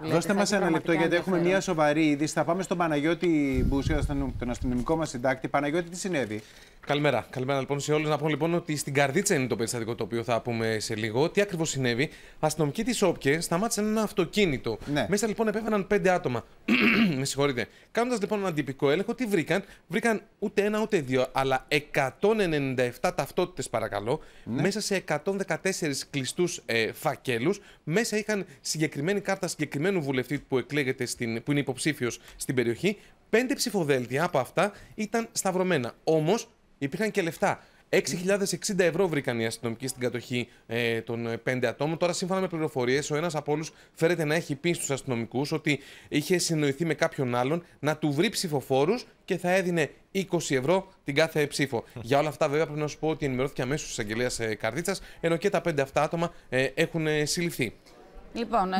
Δώστε μα ένα λεπτό, γιατί έχουμε μία σοβαρή είδηση. Θα πάμε στον Παναγιώτη Μπούσιο, τον αστυνομικό μας συντάκτη. Παναγιώτη, τι συνέβη. Καλημέρα. Καλημέρα λοιπόν σε όλους. Να πω λοιπόν ότι στην καρδίτσα είναι το περιστατικό το οποίο θα πούμε σε λίγο. Τι ακριβώς συνέβη. Αστυνομικοί της Όπκε σταμάτησαν ένα αυτοκίνητο. Ναι. Μέσα λοιπόν επέβαιναν πέντε άτομα με συγχωρείτε. Κάνοντας λοιπόν έναν τυπικό έλεγχο, τι βρήκαν. Βρήκαν ούτε ένα ούτε δύο, αλλά 197 ταυτότητες, παρακαλώ, ναι. μέσα σε 114 κλειστούς ε, φακέλους. Μέσα είχαν συγκεκριμένη κάρτα συγκεκριμένου βουλευτή που εκλέγεται, στην, που είναι υποψήφιος στην περιοχή. Πέντε ψηφοδέλτια από αυτά ήταν σταυρωμένα. Όμως υπήρχαν και λεφτά. 6.060 ευρώ βρήκαν οι αστυνομικοί στην κατοχή ε, των ε, πέντε ατόμων. Τώρα, σύμφωνα με πληροφορίες, ο ένας από όλους φέρεται να έχει πει στους αστυνομικούς ότι είχε συνοηθεί με κάποιον άλλον να του βρει ψηφοφόρους και θα έδινε 20 ευρώ την κάθε ψήφο. Για όλα αυτά, βέβαια, πρέπει να σου πω ότι ενημερώθηκε αμέσως της εισαγγελία ε, Καρδίτσας, ενώ και τα πέντε αυτά άτομα έχουν συλληφθεί. Λοιπόν,